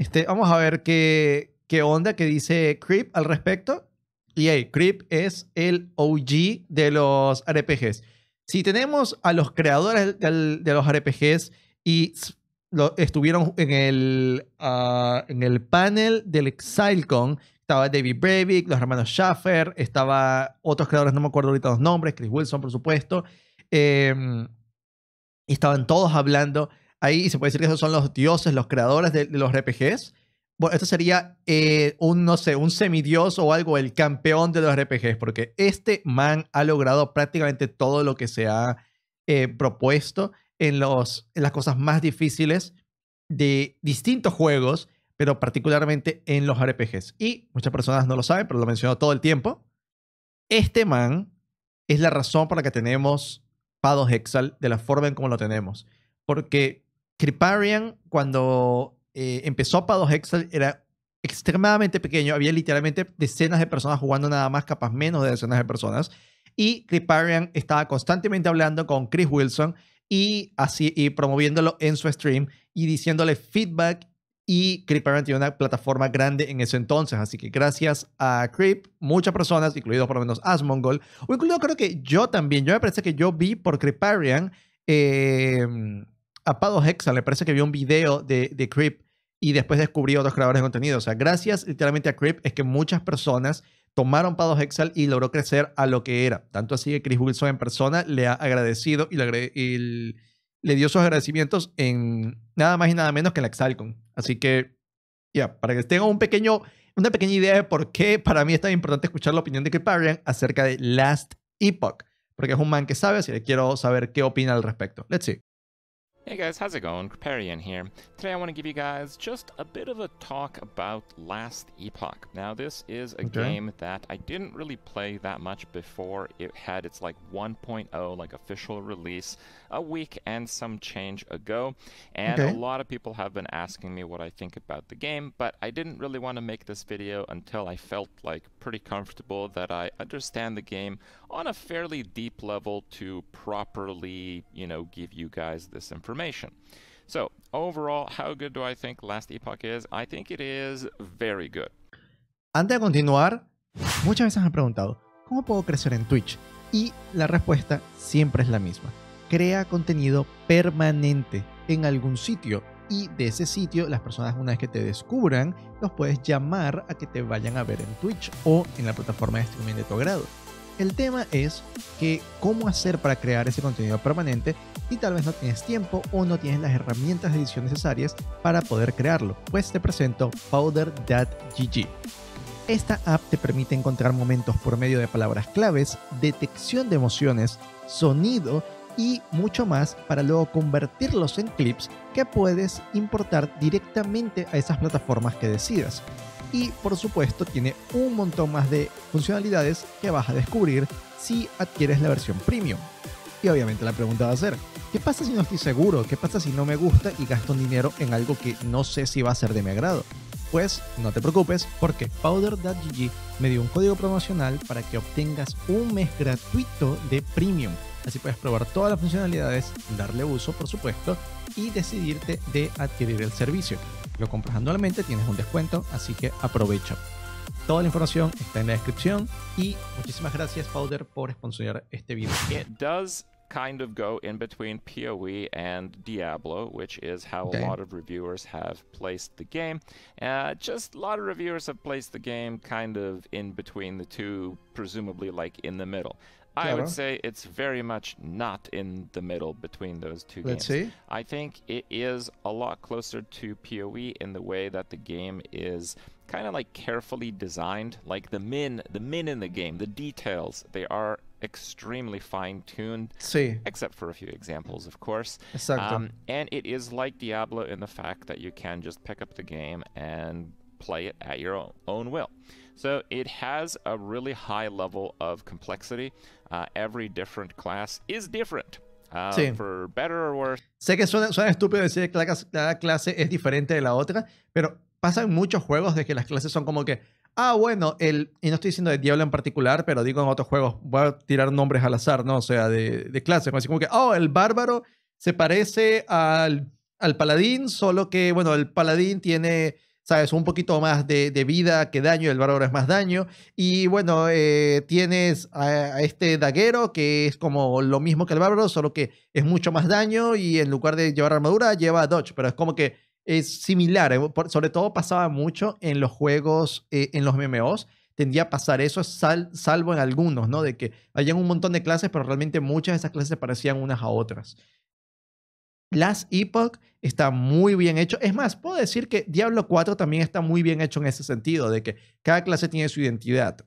Este, vamos a ver qué, qué onda que dice Creep al respecto. Y ahí, Creep es el OG de los RPGs. Si tenemos a los creadores de, los RPGs y estuvieron en el, ah, en el panel del ExileCon, estaba David Breivik, los hermanos Schaffer, estaba otros creadores, no me acuerdo ahorita los nombres, Chris Wilson, por supuesto. Em, estaban todos hablando ahí se puede decir que esos son los dioses, los creadores de, los RPGs. Bueno, esto sería eh, un, no sé, un semidios o algo, el campeón de los RPGs, porque este man ha logrado prácticamente todo lo que se ha eh, propuesto en, los, en las cosas más difíciles de distintos juegos, pero particularmente en los RPGs. Y muchas personas no lo saben, pero lo menciono todo el tiempo. Este man es la razón por la que tenemos Pados Hexal de la forma en como lo tenemos. Porque Criparian, cuando eh, empezó para Hexel, era extremadamente pequeño. Había literalmente decenas de personas jugando nada más, capaz menos de decenas de personas. Y Creeparian estaba constantemente hablando con Chris Wilson y, así, y promoviéndolo en su stream y diciéndole feedback. Y Creeparian tenía una plataforma grande en ese entonces. Así que gracias a Creep, muchas personas, incluidos por lo menos Asmongol, o incluido creo que yo también. Yo me parece que yo vi por Creeparian... Em, a Pados Hexal le parece que vio un video de, de Creep y después descubrió otros creadores de contenido. O sea, gracias literalmente a Creep es que muchas personas tomaron Pado Hexal y logró crecer a lo que era. Tanto así que Chris Wilson en persona le ha agradecido y le, dio sus agradecimientos en nada más y nada menos que en la Exalcon. Así que, ya, para que tengan un pequeño, una pequeña idea de por qué para mí es tan importante escuchar la opinión de Parian acerca de Last Epoch. Porque es un man que sabe, así que quiero saber qué opina al respecto. Let's see. Hey guys, how's it going? Kriparian here. Today I want to give you guys just a bit of a talk about Last Epoch. Now this is a okay. game that I didn't really play that much before it had its like 1.0 like official release a week and some change ago. And okay. a lot of people have been asking me what I think about the game, but I didn't really want to make this video until I felt like pretty comfortable that I understand the game on a fairly deep level to properly, you know, give you guys this information. So overall, how good do I think Last Epoch is? I think it is very good. Antes de continuar, muchas veces me han preguntado, ¿cómo puedo crecer en Twitch? Y la respuesta siempre es la misma. crea contenido permanente en algún sitio y de ese sitio las personas una vez que te descubran los puedes llamar a que te vayan a ver en Twitch o en la plataforma de streaming de tu agrado. El tema es que cómo hacer para crear ese contenido permanente y tal vez no tienes tiempo o no tienes las herramientas de edición necesarias para poder crearlo. Pues te presento powder.gg. Esta app te permite encontrar momentos por medio de palabras claves, detección de emociones, sonido y mucho más para luego convertirlos en clips que puedes importar directamente a esas plataformas que decidas. Y por supuesto tiene un montón más de funcionalidades que vas a descubrir si adquieres la versión premium. Y obviamente la pregunta va a ser, ¿qué pasa si no estoy seguro? ¿Qué pasa si no me gusta y gasto dinero en algo que no sé si va a ser de mi agrado? Pues no te preocupes porque Powder.gg me dio un código promocional para que obtengas un mes gratuito de premium Así puedes probar todas las funcionalidades, darle uso, por supuesto, y decidirte de adquirir el servicio. Lo compras anualmente, tienes un descuento, así que aprovecha. Toda la información está en la descripción y muchísimas gracias Powder por sponsorizar este video. It does kind of go in between PoE and Diablo, which is how okay. a lot of reviewers have placed the game. Uh, just a lot of reviewers have placed the game kind of in between the two, presumably like in the middle. I would say it's very much not in the middle between those two Let's games. See. I think it is a lot closer to PoE in the way that the game is kind of like carefully designed. Like the min, the min in the game, the details, they are extremely fine tuned. See. Sí. Except for a few examples, of course. Exactly. Um, and it is like Diablo in the fact that you can just pick up the game and play it at your own will. So it has a high level of complexity. Uh, every class is different. Uh, sé que suena, suena estúpido decir que cada, clase es diferente de la otra, pero pasa en muchos juegos de que las clases son como que, ah, bueno, el, y no estoy diciendo de Diablo en particular, pero digo en otros juegos, voy a tirar nombres al azar, ¿no? O sea, de, de clases, así como que, oh, el bárbaro se parece al, al paladín, solo que, bueno, el paladín tiene es Un poquito más de, vida que daño, el bárbaro es más daño. Y bueno, eh, tienes a, este daguero que es como lo mismo que el bárbaro, solo que es mucho más daño y en lugar de llevar armadura lleva dodge, pero es como que es similar, eh, sobre todo pasaba mucho en los juegos, eh, en los MMOs, tendía a pasar eso, salvo en algunos, ¿no? De que hayan un montón de clases, pero realmente muchas de esas clases parecían unas a otras. Las Epoch está muy bien hecho. Es más, puedo decir que Diablo 4 también está muy bien hecho en ese sentido, de que cada clase tiene su identidad.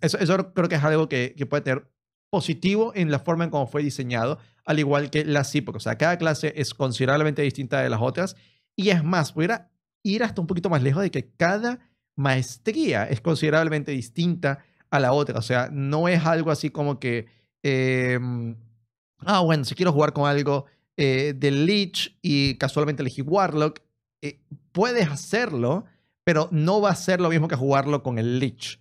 Eso, eso creo que es algo que, puede tener positivo en la forma en cómo fue diseñado, al igual que las Epoch. O sea, cada clase es considerablemente distinta de las otras. Y es más, pudiera ir hasta un poquito más lejos de que cada maestría es considerablemente distinta a la otra. O sea, no es algo así como que, em, ah, bueno, si quiero jugar con algo eh, de del Lich y casualmente elegí Warlock, eh, puedes hacerlo, pero no va a ser lo mismo que jugarlo con el Lich.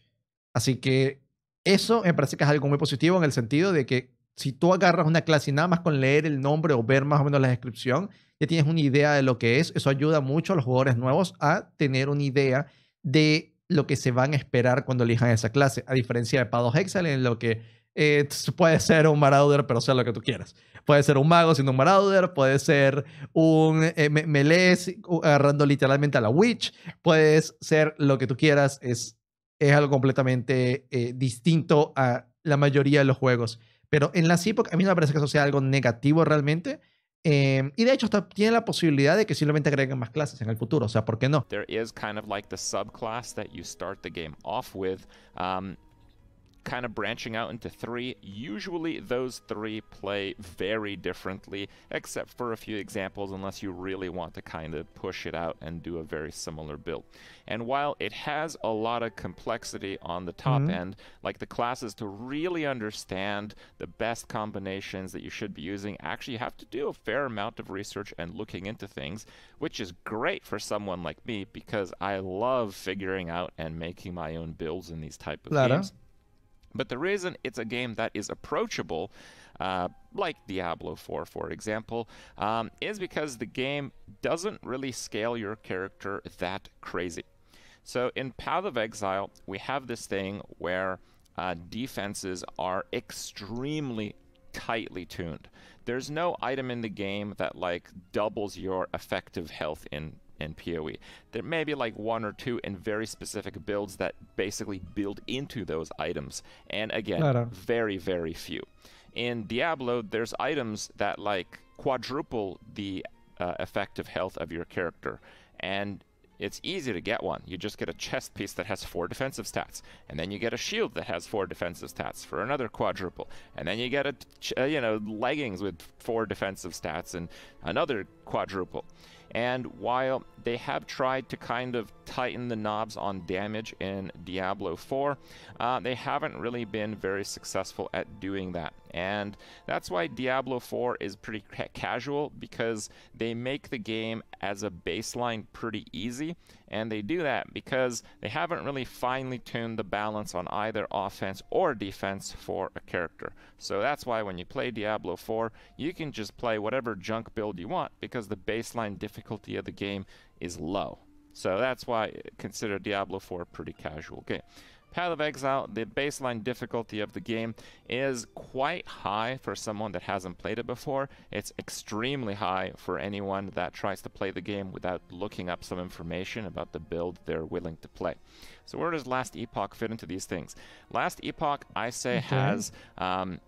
Así que eso me parece que es algo muy positivo en el sentido de que si tú agarras una clase y nada más con leer el nombre o ver más o menos la descripción, ya tienes una idea de lo que es. Eso ayuda mucho a los jugadores nuevos a tener una idea de lo que se van a esperar cuando elijan esa clase, a diferencia de Pados Excel en lo que eh, puede ser un Marauder, pero sea lo que tú quieras. Puede ser un mago siendo un Marauder, puede ser un eh, melee agarrando literalmente a la Witch, puedes ser lo que tú quieras. Es, es algo completamente eh, distinto a la mayoría de los juegos. Pero en las épocas, a mí no me parece que eso sea algo negativo realmente. Em, y de hecho, tiene la posibilidad de que simplemente agreguen más clases en el futuro. O sea, ¿por qué no? There is kind of like the subclass you start the game off with. Um, kind of branching out into three. Usually those three play very differently, except for a few examples, unless you really want to kind of push it out and do a very similar build. And while it has a lot of complexity on the top mm -hmm. end, like the classes to really understand the best combinations that you should be using, actually you have to do a fair amount of research and looking into things, which is great for someone like me because I love figuring out and making my own builds in these type of Lara. games. But the reason it's a game that is approachable, uh, like Diablo 4, for example, um, is because the game doesn't really scale your character that crazy. So in Path of Exile, we have this thing where uh, defenses are extremely tightly tuned. There's no item in the game that like doubles your effective health in in PoE. There may be like one or two in very specific builds that basically build into those items. And again, very, very few. In Diablo, there's items that like quadruple the uh, effective health of your character. And it's easy to get one. You just get a chest piece that has four defensive stats, and then you get a shield that has four defensive stats for another quadruple, and then you get a, uh, you know leggings with four defensive stats and another quadruple. And while they have tried to kind of tighten the knobs on damage in Diablo 4, uh, they haven't really been very successful at doing that. And that's why Diablo 4 is pretty ca casual because they make the game as a baseline pretty easy. And they do that because they haven't really finely tuned the balance on either offense or defense for a character. So that's why when you play Diablo 4, you can just play whatever junk build you want because the baseline difficulty of the game is low. So that's why I consider Diablo 4 a pretty casual game. Path of Exile, the baseline difficulty of the game is quite high for someone that hasn't played it before. It's extremely high for anyone that tries to play the game without looking up some information about the build they're willing to play. So where does Last Epoch fit into these things? Last Epoch, I say, okay. has um,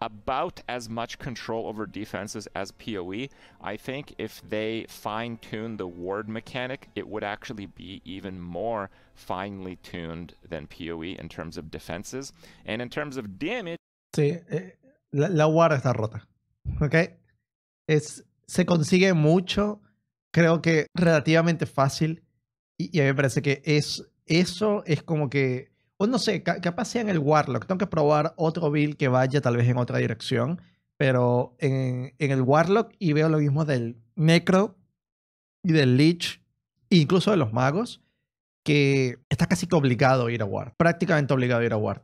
about as much control over defenses as PoE. I think if they fine tune the ward mechanic, it would actually be even more finely tuned than PoE in terms of defenses. And in terms of damage. Sí, eh, la, la ward está rota. Okay, Es, se consigue mucho, creo que relativamente fácil. Y, y a mí me parece que es, eso es como que o no sé, capaz sea en el Warlock. Tengo que probar otro build que vaya tal vez en otra dirección, pero en, el Warlock y veo lo mismo del Necro y del leech incluso de los magos, que está casi que obligado a ir a Ward, prácticamente obligado a ir a Ward,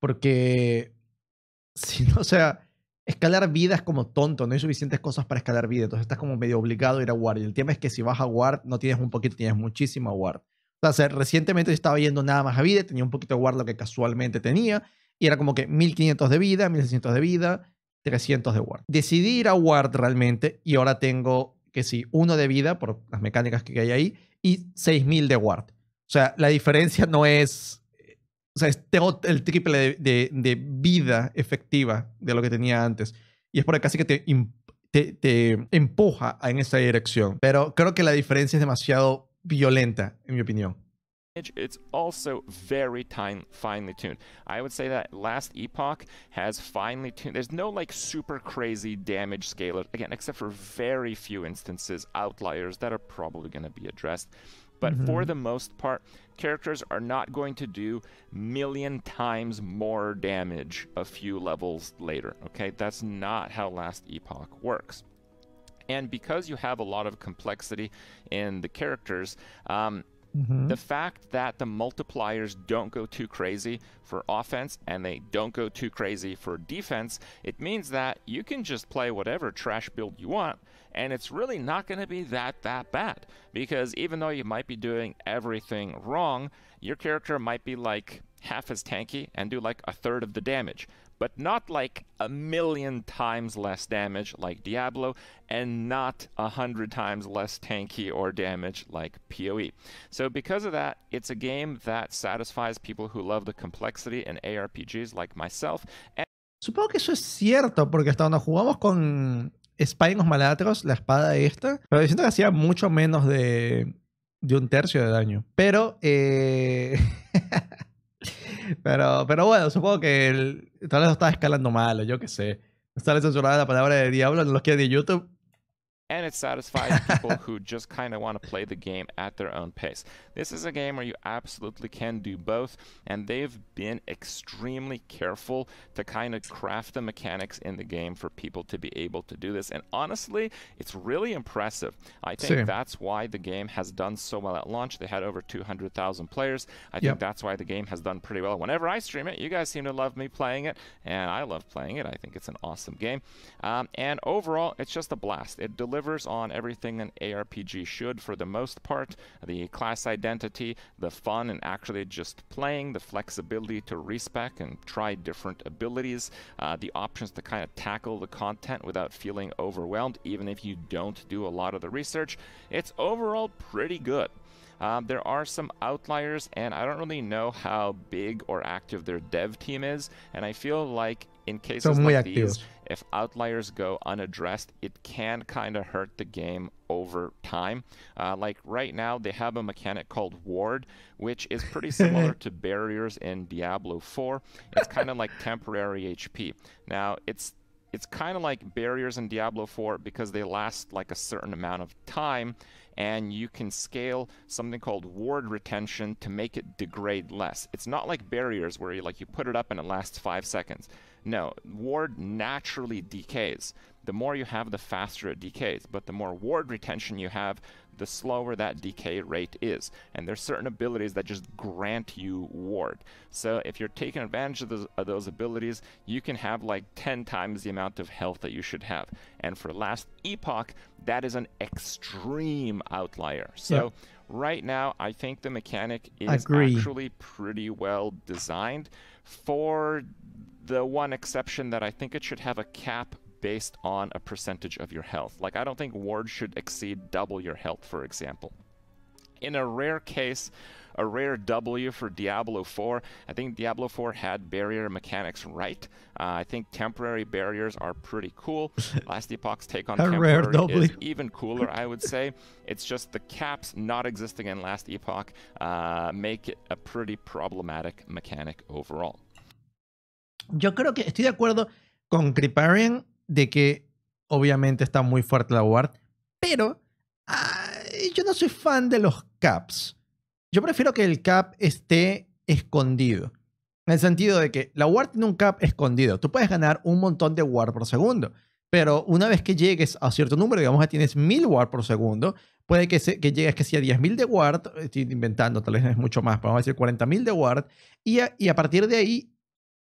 porque si no, o sea, escalar vida es como tonto, no hay suficientes cosas para escalar vida, entonces estás como medio obligado a ir a Ward. Y el tema es que si vas a Ward, no tienes un poquito, tienes muchísima Ward. O sea, recientemente estaba yendo nada más a vida, tenía un poquito de lo que casualmente tenía, y era como que 1500 de vida, 1600 de vida, 300 de ward. Decidí ir a guard realmente, y ahora tengo que sí, uno de vida por las mecánicas que hay ahí, y 6000 de guard O sea, la diferencia no es. O sea, tengo el triple de, de, vida efectiva de lo que tenía antes. Y es por casi que te, te, te empuja en esa dirección. Pero creo que la diferencia es demasiado violenta, en mi opinión. It's also very time, finely tuned. I would say that Last Epoch has finely tuned. There's no like super crazy damage scalars again, except for very few instances, outliers that are probably going to be addressed. But mm-hmm. for the most part, characters are not going to do million times more damage a few levels later. Okay, that's not how Last Epoch works. And because you have a lot of complexity in the characters, um, Mm-hmm. The fact that the multipliers don't go too crazy for offense and they don't go too crazy for defense, it means that you can just play whatever trash build you want and it's really not going to be that that bad because even though you might be doing everything wrong, your character might be like half as tanky and do like a third of the damage but not like a million times less damage like Diablo, and not a hundred times less tanky or damage like PoE. So because of that, it's a game that satisfies people who love the complexity in ARPGs like myself. And Supongo que eso es cierto, porque hasta cuando jugamos con Spy en Malatros, la espada esta, pero siento que hacía mucho menos de, de un tercio de daño. Pero eh, Pero, pero bueno, supongo que el, tal vez lo estaba escalando mal, yo qué sé. Está censurada la palabra de diablo, en los hay de YouTube. and it satisfies people who just kind of want to play the game at their own pace. This is a game where you absolutely can do both, and they've been extremely careful to kind of craft the mechanics in the game for people to be able to do this. And honestly, it's really impressive. I think Same. that's why the game has done so well at launch. They had over 200,000 players. I yep. think that's why the game has done pretty well. Whenever I stream it, you guys seem to love me playing it, and I love playing it. I think it's an awesome game. Um, and overall, it's just a blast. It delivers delivers on everything an ARPG should for the most part. The class identity, the fun and actually just playing, the flexibility to respec and try different abilities, uh, the options to kind of tackle the content without feeling overwhelmed, even if you don't do a lot of the research. It's overall pretty good. Um, there are some outliers, and I don't really know how big or active their dev team is. And I feel like in cases Son like these, if outliers go unaddressed, it can kind of hurt the game over time. Uh, like right now, they have a mechanic called Ward, which is pretty similar to barriers in Diablo 4. It's kind of like temporary HP. Now, it's it's kind of like barriers in Diablo 4 because they last like a certain amount of time and you can scale something called ward retention to make it degrade less. It's not like barriers where you like you put it up and it lasts 5 seconds. No, ward naturally decays. The more you have, the faster it decays. But the more ward retention you have, the slower that decay rate is. And there's certain abilities that just grant you ward. So if you're taking advantage of those, of those, abilities, you can have like 10 times the amount of health that you should have. And for last epoch, that is an extreme outlier. So yeah. right now, I think the mechanic is actually pretty well designed for the one exception that I think it should have a cap based on a percentage of your health. Like, I don't think ward should exceed double your health, for example. In a rare case, a rare W for Diablo 4, I think Diablo 4 had barrier mechanics right. Uh, I think temporary barriers are pretty cool. Last Epoch's take on temporary rare w. is even cooler, I would say. It's just the caps not existing in Last Epoch uh, make it a pretty problematic mechanic overall. Yo creo que estoy de acuerdo con Kriparian de que obviamente está muy fuerte la ward, pero yo no soy fan de los caps. Yo prefiero que el cap esté escondido. En el sentido de que la ward tiene un cap escondido. Tú puedes ganar un montón de ward por segundo. Pero una vez que llegues a cierto número, digamos que tienes 1000 ward por segundo, puede que, se, que llegues que sea 10.000 de ward, estoy inventando, tal vez es mucho más, pero vamos a decir 40.000 de ward, y a partir de ahí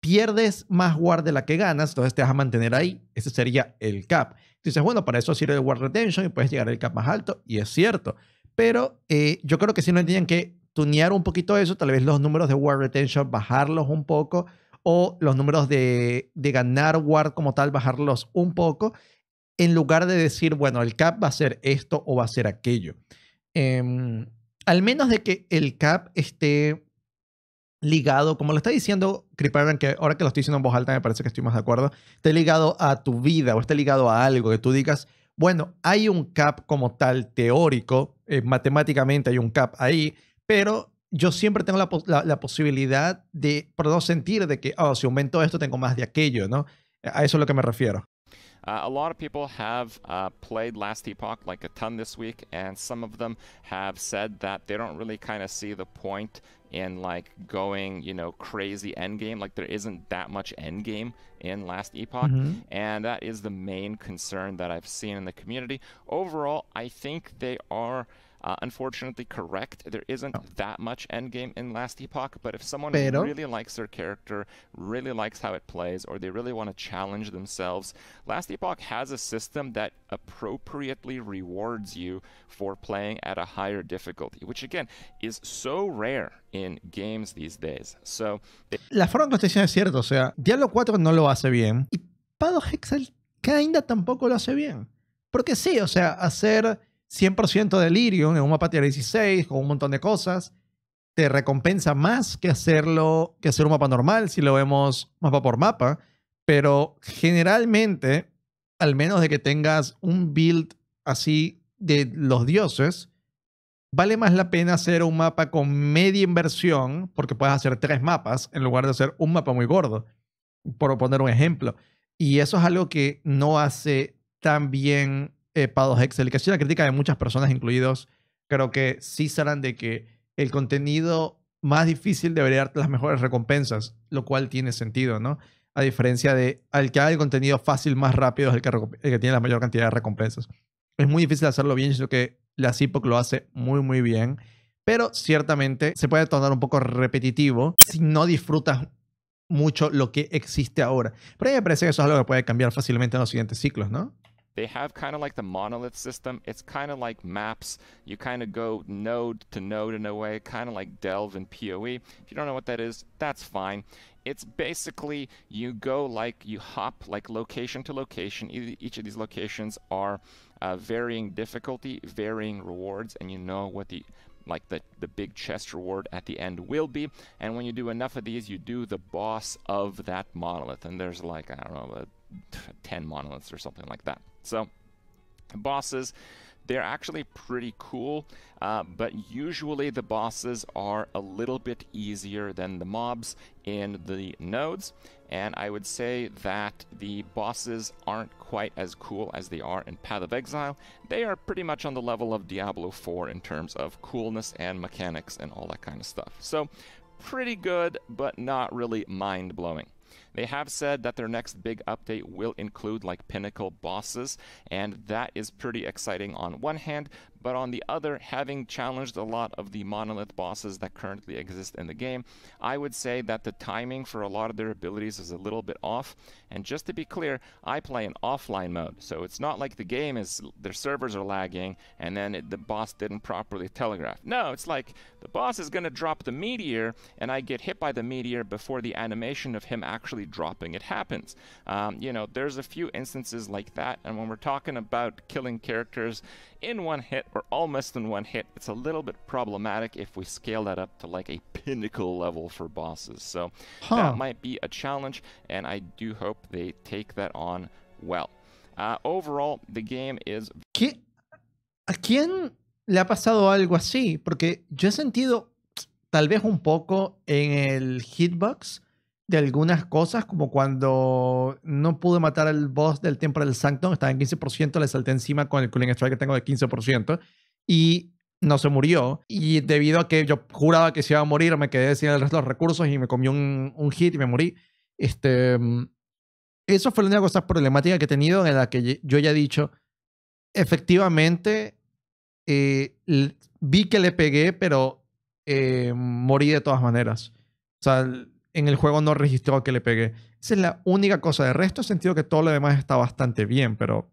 pierdes más guard de la que ganas, entonces te vas a mantener ahí. Ese sería el cap. Dices, bueno, para eso sirve el guard retention y puedes llegar al cap más alto, y es cierto. Pero eh, yo creo que si no tenían que tunear un poquito eso, tal vez los números de guard retention, bajarlos un poco, o los números de, ganar guard como tal, bajarlos un poco, en lugar de decir, bueno, el cap va a ser esto o va a ser aquello. Em, al menos de que el cap esté ligado, como lo está diciendo Creeper, que ahora que lo estoy diciendo en voz alta me parece que estoy más de acuerdo, esté ligado a tu vida o esté ligado a algo que tú digas, bueno, hay un cap como tal teórico, eh, matemáticamente hay un cap ahí, pero yo siempre tengo la, posibilidad de, perdón sentir de que, oh, si aumento esto tengo más de aquello, ¿no? A eso es a lo que me refiero. Uh, a lot of people have uh, played Last Epoch like a ton this week, and some of them have said that they don't the point and like going you know crazy end game like there isn't that much end game in last epoch mm-hmm. and that is the main concern that i've seen in the community overall i think they are uh, unfortunately correct. There isn't oh. that much endgame in Last Epoch, but if someone Pero. really likes their character, really likes how it plays, or they really want to challenge themselves, Last Epoch has a system that appropriately rewards you for playing at a higher difficulty, which again is so rare in games these days. So La forma en que usted dice es cierto, o sea, Diablo 4 no lo hace bien y Pado Hexel kinda tampoco lo hace bien. Porque sí, o sea, hacer 100% de en un mapa tier 16 con un montón de cosas. Te recompensa más que hacerlo que hacer un mapa normal si lo vemos mapa por mapa, pero generalmente al menos de que tengas un build así de los dioses, vale más la pena hacer un mapa con media inversión, porque puedes hacer tres mapas en lugar de hacer un mapa muy gordo, por poner un ejemplo. Y eso es algo que no hace tan bien eh, Pados Excel, que ha sido la crítica de muchas personas, incluidos, creo que sí serán de que el contenido más difícil debería darte las mejores recompensas, lo cual tiene sentido, ¿no? A diferencia de al que haga el contenido fácil más rápido es el que, tiene la mayor cantidad de recompensas. Es muy difícil hacerlo bien, creo que la CIPOC lo hace muy, muy bien. Pero ciertamente se puede tornar un poco repetitivo si no disfrutas mucho lo que existe ahora. Pero a mí me parece que eso es algo que puede cambiar fácilmente en los siguientes ciclos, ¿no? They have kind of like the monolith system. It's kind of like maps. You kind of go node to node in a way, kind of like Delve and PoE. If you don't know what that is, that's fine. It's basically you go like you hop like location to location. Each of these locations are uh, varying difficulty, varying rewards, and you know what the like the, the big chest reward at the end will be. And when you do enough of these, you do the boss of that monolith. And there's like, I don't know, uh, 10 monoliths or something like that. So bosses, they're actually pretty cool, uh, but usually the bosses are a little bit easier than the mobs in the nodes. And I would say that the bosses aren't quite as cool as they are in Path of Exile. They are pretty much on the level of Diablo 4 in terms of coolness and mechanics and all that kind of stuff. So pretty good, but not really mind-blowing. They have said that their next big update will include like pinnacle bosses, and that is pretty exciting on one hand, but on the other, having challenged a lot of the monolith bosses that currently exist in the game, I would say that the timing for a lot of their abilities is a little bit off. And just to be clear, I play in offline mode, so it's not like the game is, their servers are lagging, and then it, the boss didn't properly telegraph. No, it's like the boss is going to drop the meteor, and I get hit by the meteor before the animation of him actually dropping it happens. Um, you know, there's a few instances like that, and when we're talking about killing characters in one hit or almost in one hit. It's a little bit problematic if we scale that up to like a pinnacle level for bosses. So huh. that might be a challenge, and I do hope they take that on well. Uh, overall, the game is... ¿Qué? ¿A quién le ha pasado algo así? Porque yo he sentido tal vez un poco en el hitbox, algunas cosas, como cuando no pude matar al boss del del Sanctum, estaba en 15%, le salté encima con el Cooling Strike que tengo de 15%, y no se murió. Y debido a que yo juraba que se iba a morir, me quedé sin el resto de los recursos y me comió un, un hit y me morí. Este, mm, eso fue la única cosa problemática que he tenido en la que yo ya he dicho, efectivamente, eh, vi que le pegué, pero eh, morí de todas maneras. O sea, en el juego no registró que le pegué. Esa es la única cosa. De resto, he sentido que todo lo demás está bastante bien, pero,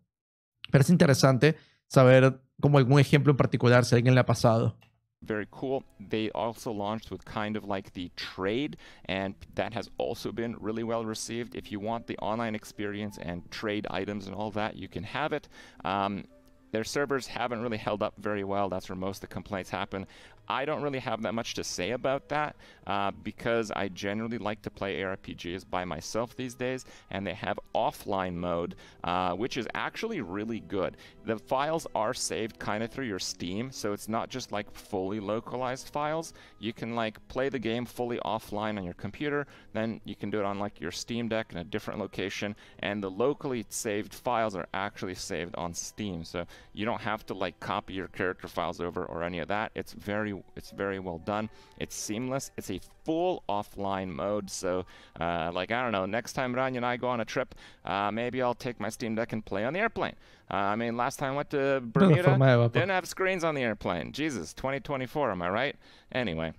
pero es interesante saber como algún ejemplo en particular si alguien le ha pasado. very cool. They also launched with kind of like the trade, and that has also been really well received. If you want the online experience and trade items and all that, you can have it. Um, their servers haven't really held up very well. That's where most of the complaints happen. I don't really have that much to say about that uh, because I generally like to play ARPGs by myself these days, and they have offline mode, uh, which is actually really good. The files are saved kind of through your Steam, so it's not just like fully localized files. You can like play the game fully offline on your computer, then you can do it on like your Steam Deck in a different location, and the locally saved files are actually saved on Steam, so you don't have to like copy your character files over or any of that. It's very it's very well done. It's seamless. It's a full offline mode. So uh, like I don't know, next time Rania and I go on a trip, uh, maybe I'll take my Steam Deck and play on the airplane. Uh, I mean, last time I went to Bermuda, didn't have screens on the airplane. Jesus, 2024, am I right? Anyway.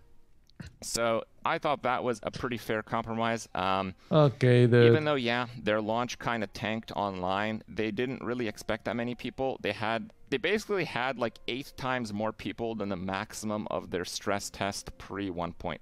So I thought that was a pretty fair compromise. Um, okay. Even though, yeah, their launch kind of tanked online, they didn't really expect that many people. They had they basically had like eight times more people than the maximum of their stress test pre 1.0.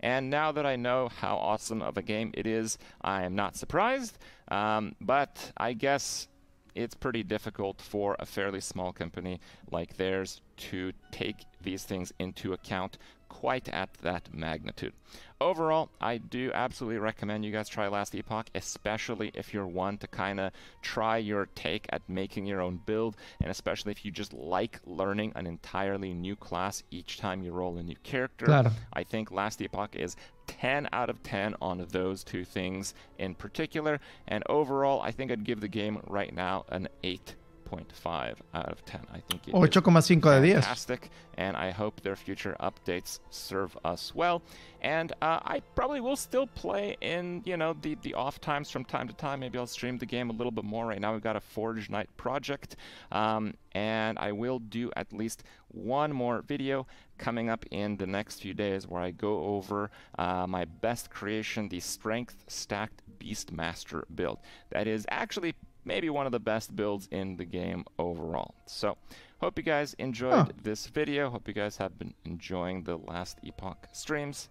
And now that I know how awesome of a game it is, I am not surprised. Um, but I guess it's pretty difficult for a fairly small company like theirs to take these things into account quite at that magnitude. Overall, I do absolutely recommend you guys try Last Epoch, especially if you're one to kind of try your take at making your own build, and especially if you just like learning an entirely new class each time you roll a new character. Claro. I think Last Epoch is 10 out of 10 on those two things in particular, and overall, I think I'd give the game right now an 8 8.5 out of 10. I think it's 8.5 de Fantastic, and I hope their future updates serve us well. And uh, I probably will still play in, you know, the, the off times from time to time. Maybe I'll stream the game a little bit more. Right now we've got a Forge Night project, um, and I will do at least one more video coming up in the next few days where I go over uh, my best creation, the Strength Stacked Beastmaster build. That is actually maybe one of the best builds in the game overall. So, hope you guys enjoyed huh. this video. Hope you guys have been enjoying the last Epoch streams,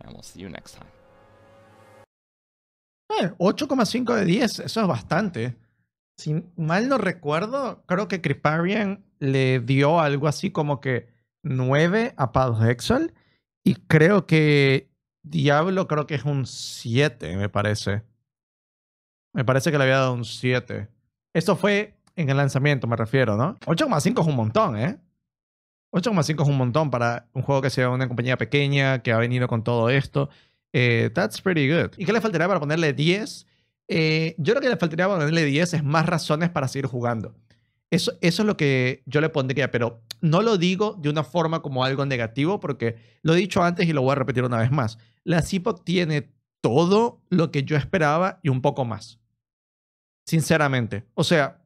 and we'll see you next time. 8,5 eh, de 10, eso es bastante. Si mal no recuerdo, creo que Criparian le dio algo así como que 9 a Padoxel y creo que Diablo creo que es un 7, me parece. Me parece que le había dado un 7. Esto fue en el lanzamiento, me refiero, ¿no? 8,5 es un montón, ¿eh? 8,5 es un montón para un juego que sea una compañía pequeña, que ha venido con todo esto. Eh, that's pretty good. ¿Y qué le faltaría para ponerle 10? Eh, yo creo que le faltaría para ponerle 10 es más razones para seguir jugando. Eso, eso es lo que yo le pondría, pero no lo digo de una forma como algo negativo, porque lo he dicho antes y lo voy a repetir una vez más. La CIPOC tiene todo lo que yo esperaba y un poco más. Sinceramente. O sea,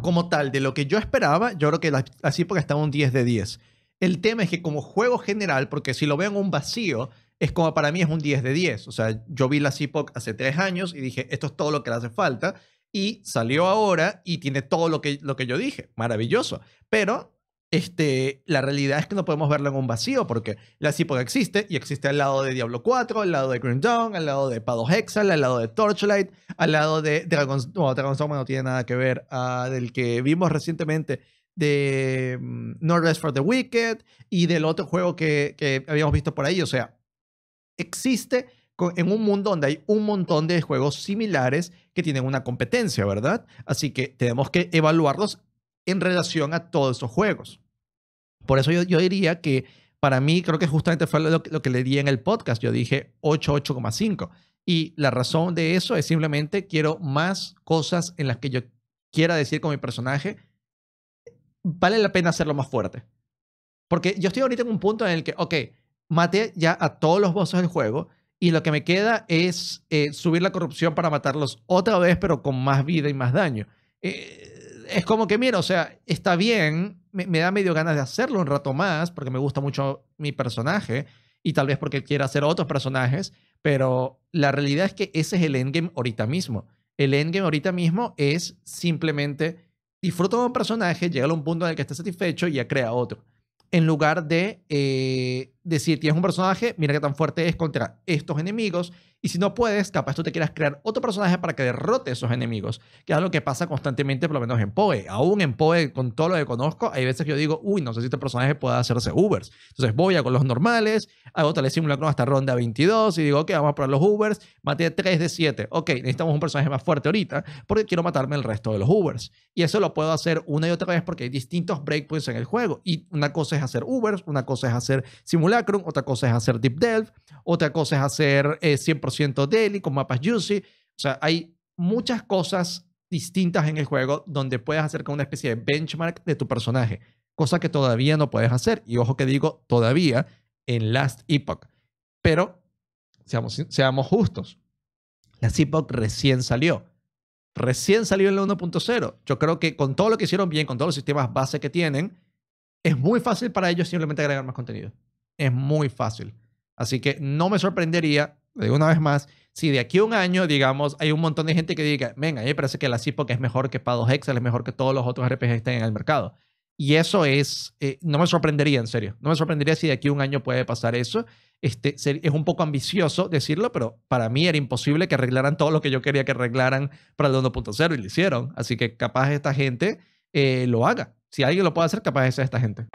como tal, de lo que yo esperaba, yo creo que la, porque está un 10 de 10. El tema es que como juego general, porque si lo veo un vacío, es como para mí es un 10 de 10. O sea, yo vi la CPOC hace tres años y dije, esto es todo lo que le hace falta. Y salió ahora y tiene todo lo que, lo que yo dije. Maravilloso. Pero este, la realidad es que no podemos verlo en un vacío, porque la CIPO existe y existe al lado de Diablo 4, al lado de Green Dawn, al lado de Pado Hexal, al lado de Torchlight, al lado de Dragon's Dogma. No, Dragon's no tiene nada que ver a ah, del que vimos recientemente de um, for the Wicked y del otro juego que, que habíamos visto por ahí. O sea, existe en un mundo donde hay un montón de juegos similares que tienen una competencia, ¿verdad? Así que tenemos que evaluarlos en relación a todos esos juegos. Por eso yo, diría que para mí creo que justamente fue lo, que le di en el podcast. Yo dije 885 Y la razón de eso es simplemente quiero más cosas en las que yo quiera decir con mi personaje. Vale la pena hacerlo más fuerte. Porque yo estoy ahorita en un punto en el que, ok, maté ya a todos los bosses del juego y lo que me queda es eh, subir la corrupción para matarlos otra vez, pero con más vida y más daño. Eh, es como que, mira, o sea, está bien, me, da medio ganas de hacerlo un rato más, porque me gusta mucho mi personaje, y tal vez porque quiera hacer otros personajes, pero la realidad es que ese es el endgame ahorita mismo. El endgame ahorita mismo es simplemente disfruto de un personaje, llega a un punto en el que esté satisfecho y ya crea otro. En lugar de eh, decir, tienes un personaje, mira qué tan fuerte es contra estos enemigos, y si no puedes, capaz tú te quieras crear otro personaje para que derrote esos enemigos, que es lo que pasa constantemente, por lo menos en Poe. Aún en Poe, con todo lo que conozco, hay veces que yo digo, uy, no sé si este personaje puede hacerse Ubers. Entonces voy a con los normales, hago tal simulacro hasta ronda 22 y digo, ok, vamos a probar los Ubers, maté 3 de 7. Ok, necesitamos un personaje más fuerte ahorita porque quiero matarme el resto de los Ubers. Y eso lo puedo hacer una y otra vez porque hay distintos breakpoints en el juego. Y una cosa es hacer Ubers, una cosa es hacer simulacros otra cosa es hacer Deep Delve, otra cosa es hacer eh, 100% Daily con mapas Juicy. O sea, hay muchas cosas distintas en el juego donde puedes hacer como una especie de benchmark de tu personaje, cosa que todavía no puedes hacer. Y ojo que digo todavía en Last Epoch. Pero seamos, seamos justos, Last Epoch recién salió. Recién salió en la 1.0. Yo creo que con todo lo que hicieron bien, con todos los sistemas base que tienen, es muy fácil para ellos simplemente agregar más contenido es muy fácil. Así que no me sorprendería, de una vez más, si de aquí a un año, digamos, hay un montón de gente que diga, venga, ahí me parece que la porque es mejor que Pados Excel, es mejor que todos los otros RPGs que estén en el mercado. Y eso es, eh, no me sorprendería, en serio. No me sorprendería si de aquí a un año puede pasar eso. Este, es un poco ambicioso decirlo, pero para mí era imposible que arreglaran todo lo que yo quería que arreglaran para el 1.0 y lo hicieron. Así que capaz esta gente eh, lo haga. Si alguien lo puede hacer, capaz es esta gente.